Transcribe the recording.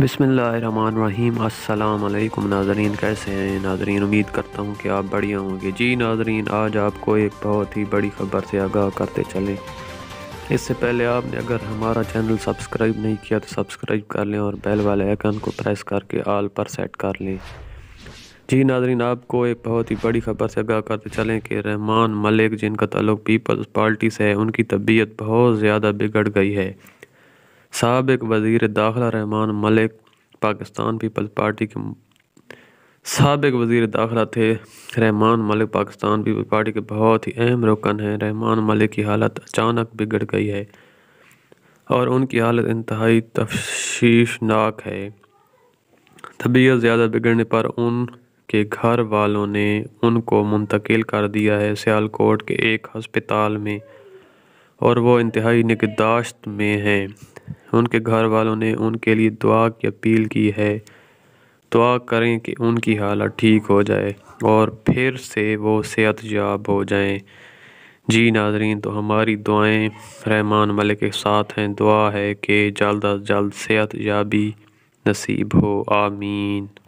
बसमीम अल्लाम नाजरीन कैसे हैं नाजरीन उम्मीद करता हूँ कि आप बढ़िया होंगे जी नाजरीन आज आपको एक बहुत ही बड़ी ख़बर से आगाह करते चलें इससे पहले आपने अगर हमारा चैनल सब्सक्राइब नहीं किया तो सब्सक्राइब कर लें और बेल वाले आइकन को प्रेस करके आल पर सेट कर लें जी नाजरीन आपको एक बहुत ही बड़ी ख़बर से आगाह करते चलें कि रहमान मलिक जिनका तल्लु पीपल्स पार्टी से है उनकी तबीयत बहुत ज़्यादा बिगड़ गई है सबक वजीर दाखिला रहमान मलिक पाकिस्तान पीपल्स पार्टी के सबक वज़ी दाखिला थे रहमान मलिक पाकिस्तान पीपल पार्टी के बहुत ही अहम रुकन हैं रहमान मलिक की हालत अचानक बिगड़ गई है और उनकी हालत इंतहाई तफशीशनाक है तबीयत ज़्यादा बिगड़ने पर उनके घर वालों ने उनको मुंतकिल कर दिया है सियालकोट के एक हस्पताल में और वो इंतहाई निगदाश्त में हैं उनके घर वालों ने उनके लिए दुआ की अपील की है दुआ करें कि उनकी हालत ठीक हो जाए और फिर से वो सेहत याब हो जाएं जी नाजरीन तो हमारी दुआएं रहमान मलिक के साथ हैं दुआ है कि जल्द अज जल्द सेहत याबी नसीब हो आमीन